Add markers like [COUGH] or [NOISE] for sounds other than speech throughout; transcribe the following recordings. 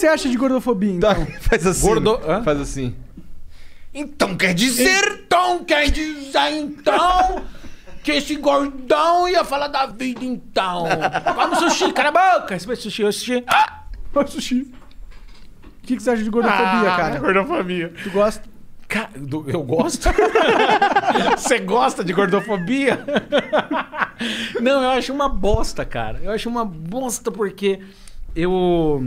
você acha de gordofobia, tá, então? Tá, [LAUGHS] faz assim. Gordo... Hã? Faz assim. Então quer dizer, então quer dizer, então que esse gordão ia falar da vida, então. Vamos sushi, cala a boca. Sushi, sushi. Ah! Sushi. O que, que você acha de gordofobia, ah, cara? Gordofobia. Tu gosta? Cara, eu gosto? [LAUGHS] Você gosta de gordofobia? [LAUGHS] Não, eu acho uma bosta, cara. Eu acho uma bosta porque eu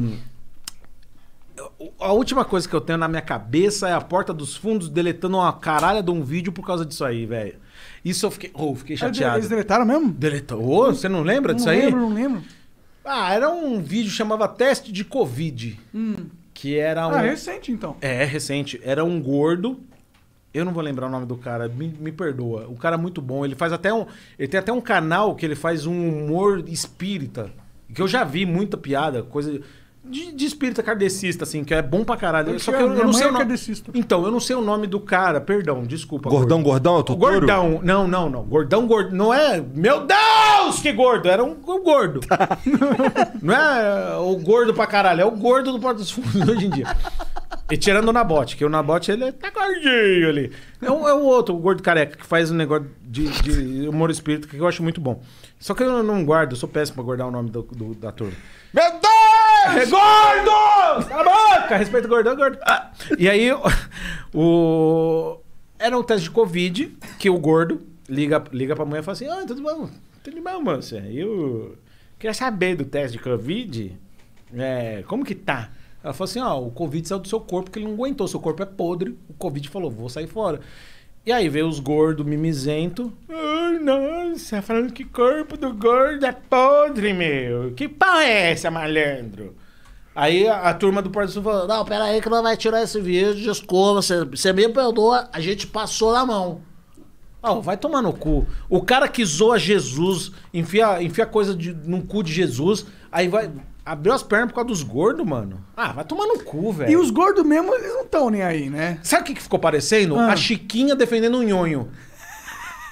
a última coisa que eu tenho na minha cabeça é a porta dos fundos deletando uma caralha de um vídeo por causa disso aí, velho. Isso eu fiquei, oh, fiquei chateado. Eles deletaram mesmo? Deletou. Oh, você não lembra não disso lembro, aí? Não lembro, não lembro. Ah, era um vídeo chamava teste de covid. Hum. Que era ah, um Ah, recente então. É, é, recente. Era um gordo eu não vou lembrar o nome do cara, me, me, perdoa. O cara é muito bom. Ele faz até um. Ele tem até um canal que ele faz um humor espírita. Que eu já vi muita piada, coisa de, de espírita kardecista, assim, que é bom pra caralho. Só que eu, eu não sei é o nome. Então, eu não sei o nome do cara, perdão, desculpa. Gordão, gordão, eu é tô Gordão, não, não, não. Gordão, gordão, Não é. Meu Deus, que gordo! Era um, um gordo. Tá. [LAUGHS] não é, é o gordo pra caralho, é o gordo do Porto dos Fundos hoje em dia. E tirando o Nabote, que o Nabote ele é, tá gordinho ali. É o, é outro, o gordo careca, que faz um negócio de, de humor espírita que eu acho muito bom. Só que eu não guardo, eu sou péssimo pra guardar o nome do, do, da turma. Meu Deus! É gordo! Cala a boca! Respeita o é gordo. Ah, e aí, o... Era um teste de Covid que o gordo liga, liga pra mãe e fala assim, ah, tudo bom? Tudo bom, moça? Eu queria saber do teste de Covid, é, como que tá? Ela falou assim, ó, oh, o Covid saiu do seu corpo porque ele não aguentou, seu corpo é podre. O Covid falou, vou sair fora. E aí veio os gordos mimizento. Ai, nossa, tá falando que corpo do gordo é podre, meu. Que pau é essa, malandro? Aí a, a turma do Porto Sul falou: Não, pera aí que não vai tirar esse vídeo desculpa, escova. Você, você me perdoa, a gente passou na mão. Oh, vai tomar no cu. O cara que zoa Jesus, enfia, enfia coisa de, no cu de Jesus, aí vai. Abriu as pernas por causa dos gordos, mano. Ah, vai tomar no cu, velho. E os gordos mesmo, eles não estão nem aí, né? Sabe o que, que ficou parecendo? Ah. A Chiquinha defendendo o nhonho.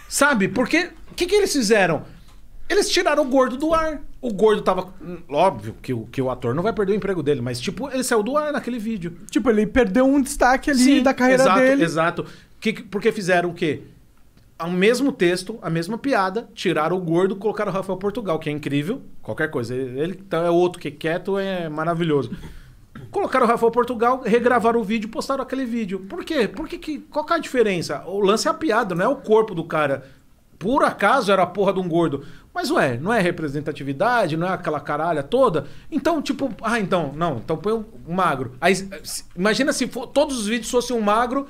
Sabe? Porque o que, que eles fizeram? Eles tiraram o gordo do ar. O gordo tava. Óbvio que o, que o ator não vai perder o emprego dele, mas, tipo, ele saiu do ar naquele vídeo. Tipo, ele perdeu um destaque ali Sim, da carreira exato, dele. Exato. Exato. porque fizeram o quê? ao mesmo texto, a mesma piada, tiraram o gordo, colocaram o Rafael Portugal, que é incrível, qualquer coisa. Ele então, é outro que é quieto, é maravilhoso. Colocaram o Rafael Portugal, regravaram o vídeo, postaram aquele vídeo. Por quê? Por que, que qual que é a diferença? O lance é a piada, não é o corpo do cara por acaso era a porra de um gordo. Mas ué, não é representatividade, não é aquela caralha toda. Então, tipo, ah, então, não, então põe um magro. Aí, imagina se for, todos os vídeos fossem um magro,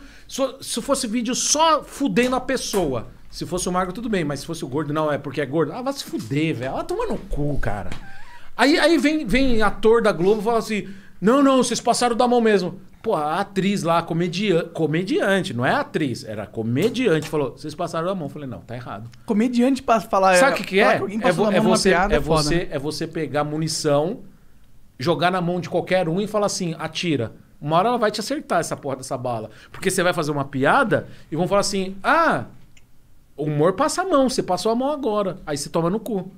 se fosse vídeo só fudendo a pessoa. Se fosse o magro, tudo bem, mas se fosse o gordo, não, é porque é gordo. Ah, vai se fuder, velho. Ah, toma no cu, cara. Aí, aí vem, vem ator da Globo e fala assim: não, não, vocês passaram da mão mesmo. Pô, a atriz lá, comediante, comediante, não é atriz, era comediante, falou, vocês passaram a mão. falei, não, tá errado. Comediante para falar. Sabe o que, que é? É, vo, é, você, piada, é, é você, né? é você pegar munição, jogar na mão de qualquer um e falar assim, atira. Uma hora ela vai te acertar essa porra dessa bala. Porque você vai fazer uma piada e vão falar assim, ah, o humor passa a mão, você passou a mão agora. Aí você toma no cu.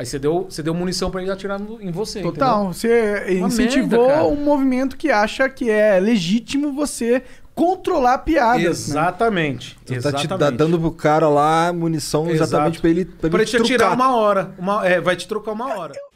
Aí você deu, você deu munição para ele atirar em você. Total. Entendeu? Você incentivou merda, um movimento que acha que é legítimo você controlar piadas. Exatamente. Né? exatamente. Tá te tá dando pro cara lá munição exatamente para ele. Pra, ele te trucar. tirar uma hora. Uma, é, vai te trocar uma hora. Eu...